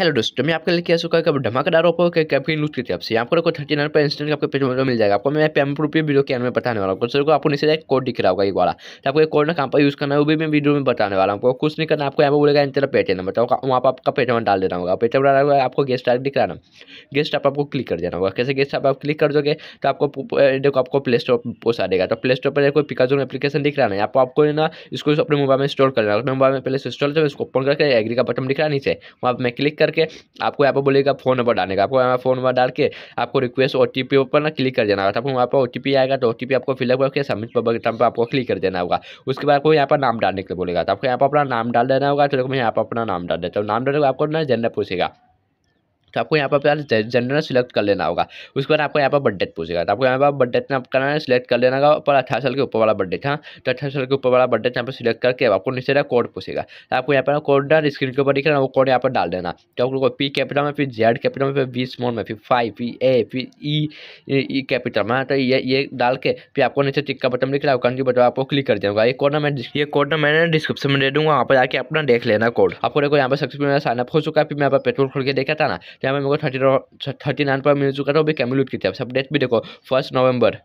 Hello दोस्तों तो मैं आपके लिए क्या सुखा है धमाकेदार ऑफर के कैब की न्यूज़ की तरफ से आपको थर्टी नाइन पर इंस्टेंट आपको पेज मिल जाएगा आपको मैं पेम रुपये वीडियो के में बताने वाला हूँ आपको नीचे एक कोड दिख रहा होगा एक वाला तो आपको एक कोड ना कहाँ पर यूज़ करना है वो भी मैं वीडियो में बताने वाला हूँ कुछ नहीं करना आपको यहाँ पर बोलेगा इन तरह पेटीएम नंबर वहाँ पर आपका पेटीएम डाल देना होगा पेटीएम डाला आपको गेस्ट ऐप दिख रहा गेस्ट आप आपको क्लिक कर देना होगा कैसे गेस्ट आप क्लिक कर दोगे तो आपको देखो आपको प्ले स्टोर पहुँचा देगा तो प्ले स्टोर पर कोई पिकाजोन एप्लीकेशन दिख रहा है आपको आपको ना इसको अपने मोबाइल में इंस्टॉल करना है मोबाइल में पहले इंस्टॉल ओपन करके एग्री का बटन दिख रहा है नीचे वहाँ पर मैं क्लिक कर करके आपको यहाँ पर बोलेगा फ़ोन नंबर डालने का आपको यहाँ पर फ़ोन नंबर डाल के आपको रिक्वेस्ट ओ टी पर ना क्लिक कर देना होगा आपको वहाँ पर ओ आएगा तो ओ आपको फिलअप करके सबमिट पर बटन पर आपको क्लिक कर देना होगा उसके बाद आपको यहाँ पर नाम डालने के लिए बोलेगा तो आपको यहाँ पर अपना नाम डाल देना होगा तो देखो मैं यहाँ पर अपना नाम डाल देता हूँ नाम डालने आपको ना जनरल पूछेगा तो आपको यहाँ पर पहले जनरल सिलेक्ट कर लेना होगा उसके बाद आपको यहाँ पर बर्थडे पूछेगा तो आपको यहाँ पर बर्थडे में आपका करना सिलेक्ट कर लेना होगा पर अठारह साल के ऊपर वाला बर्थडे हाँ तो अठारह साल के ऊपर वाला बर्थडे यहाँ पर सिलेक्ट करके आपको नीचे का कोड पूछेगा तो आपको यहाँ पर कोड डाल स्क्रीन के ऊपर दिख रहा वो कोड यहाँ पर डाल देना तो आपको पी कैपिटल में फिर जेड कैपिटल में फिर बी स्मॉल में फिर फाइव फिर ए फिर E e, capital e, e में हाँ? तो ये ये डाल के फिर आपको नीचे का बटन दिख रहा है कंट्री बटन आपको क्लिक कर दूंगा ये कोड ना मैं ये कोड ना मैंने डिस्क्रिप्शन में दे दूँगा वहाँ पर जाकर अपना देख लेना कोड आपको देखो यहाँ पर सबसे पहले साइनअप हो चुका है फिर मैं यहाँ पर पेट्रोल खोल के देखा था ना यहाँ पे मेरे को थर्टी थर्टी नाइन पर मिल चुका था वो भी कैमलूट की तरफ से अपडेट भी देखो फर्स्ट नवंबर